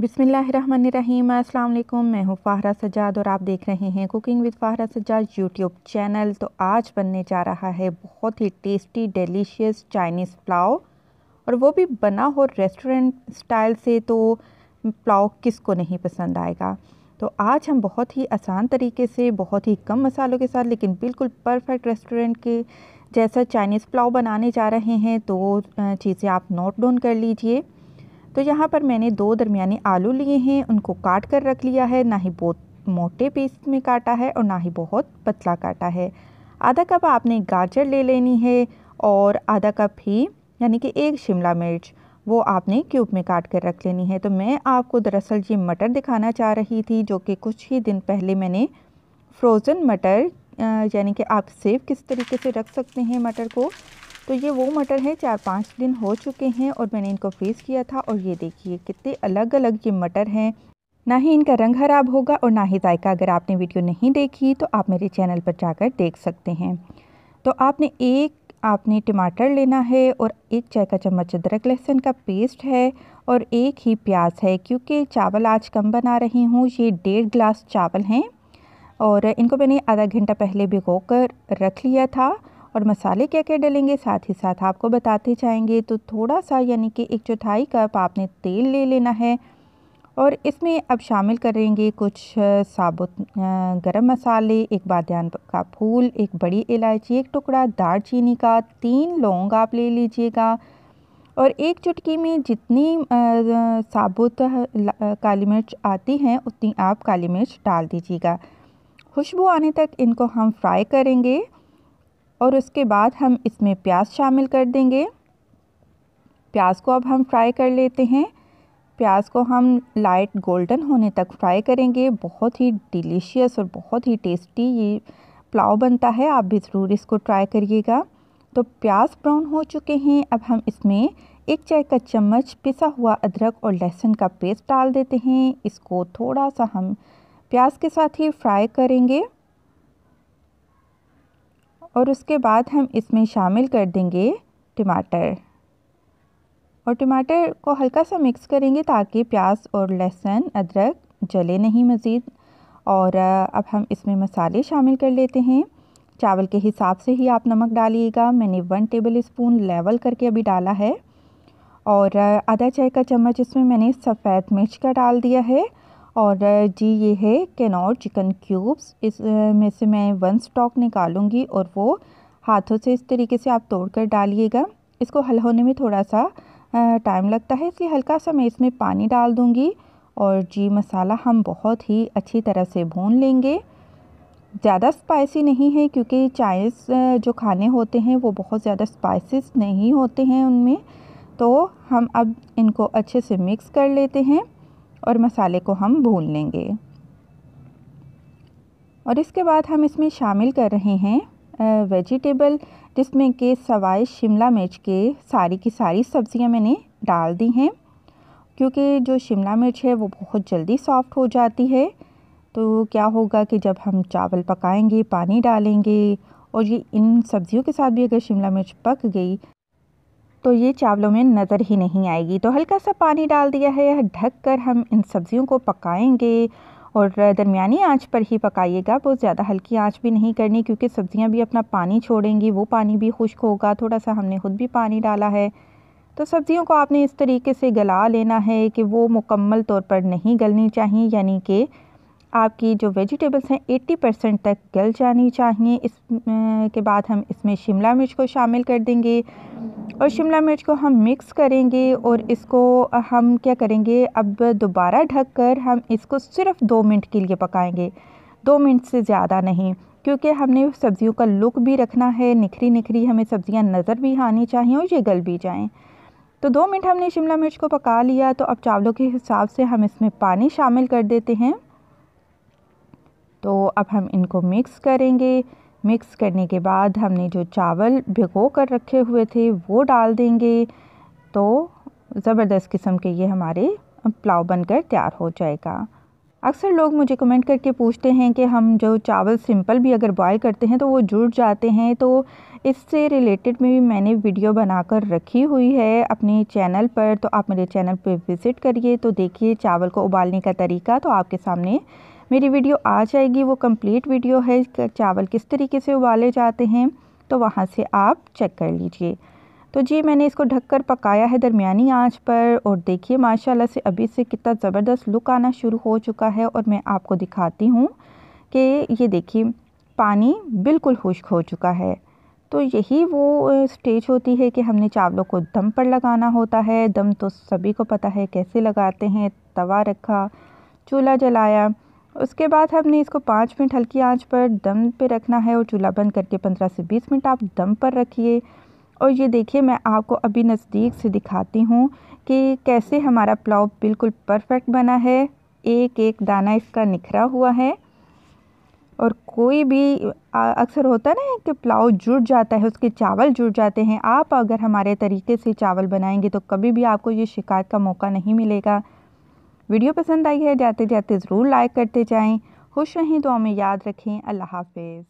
बिसमीम् अल्लाम मैं हूँ फ़ाहरा सजाद और आप देख रहे हैं cooking with Farah Sajjad YouTube channel तो आज बनने जा रहा है बहुत ही टेस्टी डेलीशियस चाइनीज़ पुलाव और वो भी बना हो रेस्टोरेंट स्टाइल से तो पुलाव किसको नहीं पसंद आएगा तो आज हम बहुत ही आसान तरीके से बहुत ही कम मसालों के साथ लेकिन बिल्कुल परफेक्ट रेस्टोरेंट के जैसा चाइनीज़ पुलाव बनाने जा रहे हैं तो चीज़ें आप नोट डाउन कर लीजिए तो यहाँ पर मैंने दो दरमिया आलू लिए हैं उनको काट कर रख लिया है ना ही बहुत मोटे पीस में काटा है और ना ही बहुत पतला काटा है आधा कप आपने गाजर ले लेनी है और आधा कप ही यानी कि एक शिमला मिर्च वो आपने क्यूब में काट कर रख लेनी है तो मैं आपको दरअसल ये मटर दिखाना चाह रही थी जो कि कुछ ही दिन पहले मैंने फ्रोज़न मटर यानी कि आप सेव किस तरीके से रख सकते हैं मटर को तो ये वो मटर हैं चार पाँच दिन हो चुके हैं और मैंने इनको फ्रीज़ किया था और ये देखिए कितने अलग अलग ये मटर हैं ना ही इनका रंग खराब होगा और ना ही जायका अगर आपने वीडियो नहीं देखी तो आप मेरे चैनल पर जाकर देख सकते हैं तो आपने एक आपने टमाटर लेना है और एक चाय का चम्मच अदरक लहसुन का पेस्ट है और एक ही प्याज है क्योंकि चावल आज कम बना रही हूँ ये डेढ़ ग्लास चावल हैं और इनको मैंने आधा घंटा पहले भिगो कर रख लिया था और मसाले क्या क्या डलेंगे साथ ही साथ आपको बताते जाएंगे तो थोड़ा सा यानी कि एक चौथाई कप आपने तेल ले लेना है और इसमें अब शामिल करेंगे कुछ साबुत गरम मसाले एक बादन का फूल एक बड़ी इलायची एक टुकड़ा चीनी का तीन लौंग आप ले लीजिएगा और एक चुटकी में जितनी साबुत काली मिर्च आती हैं उतनी आप काली मिर्च डाल दीजिएगा खुशबू आने तक इनको हम फ्राई करेंगे और उसके बाद हम इसमें प्याज शामिल कर देंगे प्याज को अब हम फ्राई कर लेते हैं प्याज को हम लाइट गोल्डन होने तक फ्राई करेंगे बहुत ही डिलीशियस और बहुत ही टेस्टी ये पुलाव बनता है आप भी ज़रूर इसको ट्राई करिएगा तो प्याज ब्राउन हो चुके हैं अब हम इसमें एक चाय का चम्मच पिसा हुआ अदरक और लहसुन का पेस्ट डाल देते हैं इसको थोड़ा सा हम प्याज के साथ ही फ्राई करेंगे और उसके बाद हम इसमें शामिल कर देंगे टमाटर और टमाटर को हल्का सा मिक्स करेंगे ताकि प्याज और लहसुन अदरक जले नहीं मज़ीद और अब हम इसमें मसाले शामिल कर लेते हैं चावल के हिसाब से ही आप नमक डालिएगा मैंने वन टेबल स्पून लेवल करके अभी डाला है और आधा चाय का चम्मच इसमें मैंने सफ़ेद मिर्च का डाल दिया है और जी ये है कैनोर चिकन क्यूब्स इस में से मैं वन स्टॉक निकालूंगी और वो हाथों से इस तरीके से आप तोड़ कर डालिएगा इसको हल होने में थोड़ा सा टाइम लगता है इसलिए हल्का सा मैं इसमें पानी डाल दूँगी और जी मसाला हम बहुत ही अच्छी तरह से भून लेंगे ज़्यादा स्पाइसी नहीं है क्योंकि चाइस जो खाने होते हैं वो बहुत ज़्यादा स्पाइसिस नहीं होते हैं उनमें तो हम अब इनको अच्छे से मिक्स कर लेते हैं और मसाले को हम भून लेंगे और इसके बाद हम इसमें शामिल कर रहे हैं वेजिटेबल जिसमें के सवाए शिमला मिर्च के सारी की सारी सब्ज़ियाँ मैंने डाल दी हैं क्योंकि जो शिमला मिर्च है वो बहुत जल्दी सॉफ्ट हो जाती है तो क्या होगा कि जब हम चावल पकाएंगे पानी डालेंगे और ये इन सब्ज़ियों के साथ भी अगर शिमला मिर्च पक गई तो ये चावलों में नज़र ही नहीं आएगी तो हल्का सा पानी डाल दिया है ढक कर हम इन सब्ज़ियों को पकाएंगे और दरमियानी आंच पर ही पकाइएगा बहुत ज़्यादा हल्की आंच भी नहीं करनी क्योंकि सब्ज़ियाँ भी अपना पानी छोड़ेंगी वो पानी भी खुश्क होगा थोड़ा सा हमने ख़ुद भी पानी डाला है तो सब्ज़ियों को आपने इस तरीके से गला लेना है कि वो मुकम्मल तौर पर नहीं गलनी चाहिए यानी कि आपकी जो वेजिटेबल्स हैं 80 परसेंट तक गल जानी चाहिए इस के बाद हम इसमें शिमला मिर्च को शामिल कर देंगे और शिमला मिर्च को हम मिक्स करेंगे और इसको हम क्या करेंगे अब दोबारा ढककर हम इसको सिर्फ दो मिनट के लिए पकाएंगे दो मिनट से ज़्यादा नहीं क्योंकि हमने सब्ज़ियों का लुक भी रखना है निखरी निखरी हमें सब्ज़ियाँ नज़र भी आनी चाहिए और ये गल भी जाएँ तो दो मिनट हमने शिमला मिर्च को पका लिया तो अब चावलों के हिसाब से हम इसमें पानी शामिल कर देते हैं तो अब हम इनको मिक्स करेंगे मिक्स करने के बाद हमने जो चावल भिगो कर रखे हुए थे वो डाल देंगे तो ज़बरदस्त किस्म के ये हमारे पुलाव बनकर तैयार हो जाएगा अक्सर लोग मुझे कमेंट करके पूछते हैं कि हम जो चावल सिंपल भी अगर बॉयल करते हैं तो वो जुड़ जाते हैं तो इससे रिलेटेड में भी मैंने वीडियो बनाकर रखी हुई है अपने चैनल पर तो आप मेरे चैनल पर विज़िट करिए तो देखिए चावल को उबालने का तरीका तो आपके सामने मेरी वीडियो आ जाएगी वो कंप्लीट वीडियो है चावल किस तरीके से उबाले जाते हैं तो वहाँ से आप चेक कर लीजिए तो जी मैंने इसको ढककर पकाया है दरमियानी आंच पर और देखिए माशाल्लाह से अभी से कितना ज़बरदस्त लुक आना शुरू हो चुका है और मैं आपको दिखाती हूँ कि ये देखिए पानी बिल्कुल खुश्क हो चुका है तो यही वो स्टेज होती है कि हमने चावलों को दम पर लगाना होता है दम तो सभी को पता है कैसे लगाते हैं तवा रखा चूल्हा जलाया उसके बाद हमने इसको पाँच मिनट हल्की आंच पर दम पे रखना है और चूल्हा बंद करके पंद्रह से बीस मिनट आप दम पर रखिए और ये देखिए मैं आपको अभी नज़दीक से दिखाती हूँ कि कैसे हमारा पुलाव बिल्कुल परफेक्ट बना है एक एक दाना इसका निखरा हुआ है और कोई भी अक्सर होता ना कि पुलाव जुड़ जाता है उसके चावल जुड़ जाते हैं आप अगर हमारे तरीके से चावल बनाएंगे तो कभी भी आपको ये शिकायत का मौका नहीं मिलेगा वीडियो पसंद आई है जाते जाते ज़रूर लाइक करते जाएं खुश रहें दुआ में याद रखें अल्लाह हाफिज़